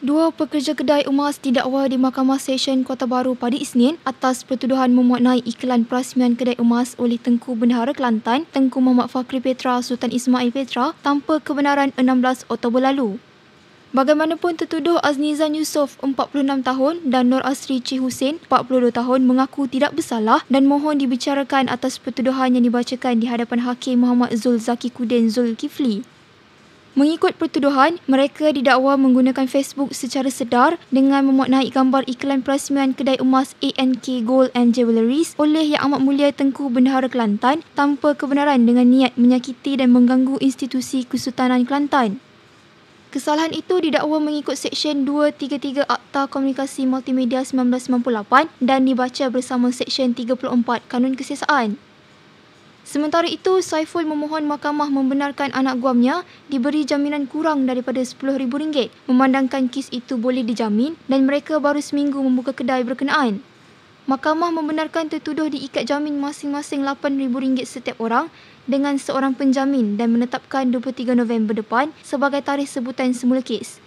Dua pekerja kedai emas tidak wajar di Mahkamah Seksyen Kota Baru pada Isnin atas pertuduhan memuat naik iklan perasmian kedai emas oleh Tengku Bendahara Kelantan, Tengku Muhammad Fakri Petra Sultan Ismail Petra tanpa kebenaran 16 Oktober lalu. Bagaimanapun tertuduh Azniza Yusof 46 tahun dan Nur Asri Cik Hussein 42 tahun mengaku tidak bersalah dan mohon dibicarakan atas pertuduhan yang dibacakan di hadapan Hakim Muhammad Zul Zaki Kudin Zul Kifli. Mengikut pertuduhan, mereka didakwa menggunakan Facebook secara sedar dengan memuat naik gambar iklan perasmian kedai emas ANK Gold and Jewelries oleh Yang Amat Mulia Tengku Bendahara Kelantan tanpa kebenaran dengan niat menyakiti dan mengganggu institusi Kesultanan Kelantan. Kesalahan itu didakwa mengikut Seksyen 233 Akta Komunikasi Multimedia 1998 dan dibaca bersama Seksyen 34 Kanun Kesiasaan. Sementara itu, Saiful memohon mahkamah membenarkan anak guamnya diberi jaminan kurang daripada RM10,000 memandangkan kes itu boleh dijamin dan mereka baru seminggu membuka kedai berkenaan. Mahkamah membenarkan tertuduh diikat jamin masing-masing RM8,000 setiap orang dengan seorang penjamin dan menetapkan 23 November depan sebagai tarikh sebutan semula kes.